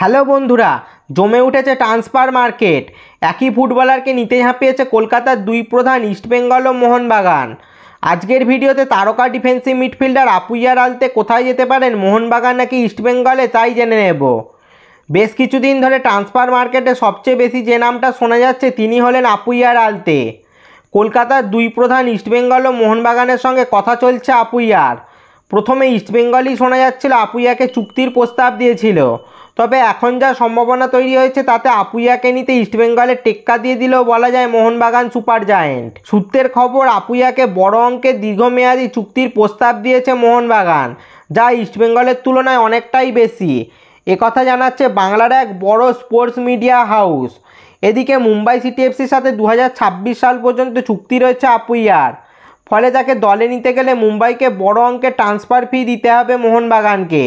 hello বন্ধুরা জমে উঠেছে ট্রান্সফার মার্কেট একই ফুটবলারকে নিতে ঝাঁপিয়েছে কলকাতার দুই প্রধান ইস্টবেঙ্গল ও মোহনবাগান আজকের ভিডিওতে তারকা ডিফেন্সিভ মিডফিল্ডার আপুইয়ার আলতে কোথায় যেতে পারেন মোহনবাগান নাকি ইস্টবেঙ্গলে তাই জেনে নেব বেশ কিছুদিন ধরে ট্রান্সফার মার্কেটে সবচেয়ে বেশি যে নামটা শোনা যাচ্ছে তিনি হলেন আপুইয়ার আলতে কলকাতার দুই প্রধান ইস্টবেঙ্গল ও মোহনবাগানের সঙ্গে কথা চলছে আপুইয়ার প্রথমে ইস্টবেঙ্গলই শোনা যাচ্ছিল আপুইয়াকে চুক্তির প্রস্তাব দিয়েছিল তবে এখন যা সম্ভাবনা তৈরি হয়েছে তাতে আপুইয়াকে নিতে ইস্টবেঙ্গলের টেক্কা দিয়ে দিলেও বলা যায় মোহনবাগান সুপার জায়েন্ট সূত্রের খবর আপুইয়াকে বড় অঙ্কের দীর্ঘমেয়াদী চুক্তির প্রস্তাব দিয়েছে মোহনবাগান যা ইস্টবেঙ্গলের তুলনায় অনেকটাই বেশি একথা জানাচ্ছে বাংলার এক বড় স্পোর্টস মিডিয়া হাউস এদিকে মুম্বাই সিটি এফসির সাথে দু সাল পর্যন্ত চুক্তি রয়েছে আপুইয়ার ফলে তাকে দলে নিতে গেলে মুম্বাইকে বড় অঙ্কের ট্রান্সফার ফি দিতে হবে মোহনবাগানকে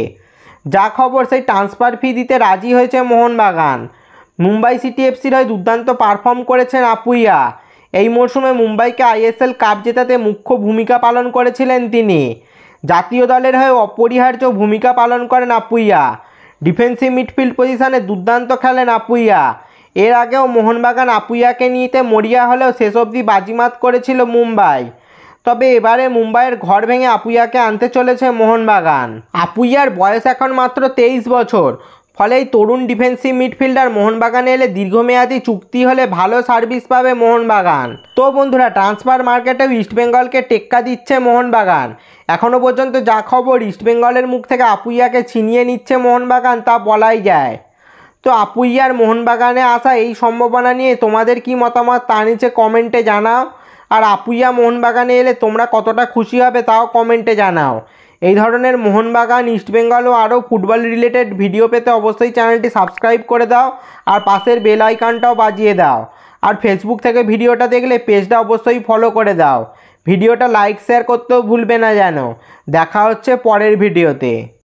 যা খবর সেই ট্রান্সফার ফি দিতে রাজি হয়েছে মোহনবাগান মুম্বাই সিটি এফসির হয়ে দুর্দান্ত পারফর্ম করেছেন আপুইয়া এই মরশুমে মুম্বাইকে আইএসএল কাপ জেতাতে মুখ্য ভূমিকা পালন করেছিলেন তিনি জাতীয় দলের হয়ে অপরিহার্য ভূমিকা পালন করেন আপুইয়া ডিফেন্সিভ মিডফিল্ড পজিশনে দুর্দান্ত খেলেন আপুইয়া এর আগেও মোহনবাগান আপুইয়াকে নিতে মরিয়া হলেও শেষ অবধি বাজিমাত করেছিল মুম্বাই তবে এবারে মুম্বাইয়ের ঘর ভেঙে আপুইয়াকে আনতে চলেছে মোহনবাগান আপুইয়ার বয়স এখন মাত্র তেইশ বছর ফলে এই তরুণ ডিফেন্সিভ মিডফিল্ডার মোহনবাগানে এলে দীর্ঘমেয়াদী চুক্তি হলে ভালো সার্ভিস পাবে মোহনবাগান তো বন্ধুরা ট্রান্সফার মার্কেটেও ইস্টবেঙ্গলকে টেক্কা দিচ্ছে মোহনবাগান এখনও পর্যন্ত যা খবর ইস্টবেঙ্গলের মুখ থেকে আপুইয়াকে ছিনিয়ে নিচ্ছে মোহনবাগান তা বলাই যায় তো আপুইয়ার মোহনবাগানে আসা এই সম্ভাবনা নিয়ে তোমাদের কি মতামত তা নিচে কমেন্টে জানাও আর আপুইয়া মোহনবাগানে এলে তোমরা কতটা খুশি হবে তাও কমেন্টে জানাও এই ধরনের মোহনবাগান ইস্টবেঙ্গল ও আরও ফুটবল রিলেটেড ভিডিও পেতে অবশ্যই চ্যানেলটি সাবস্ক্রাইব করে দাও আর পাশের বেল আইকনটাও বাজিয়ে দাও আর ফেসবুক থেকে ভিডিওটা দেখলে পেজটা অবশ্যই ফলো করে দাও ভিডিওটা লাইক শেয়ার করতেও ভুলবে না যেন দেখা হচ্ছে পরের ভিডিওতে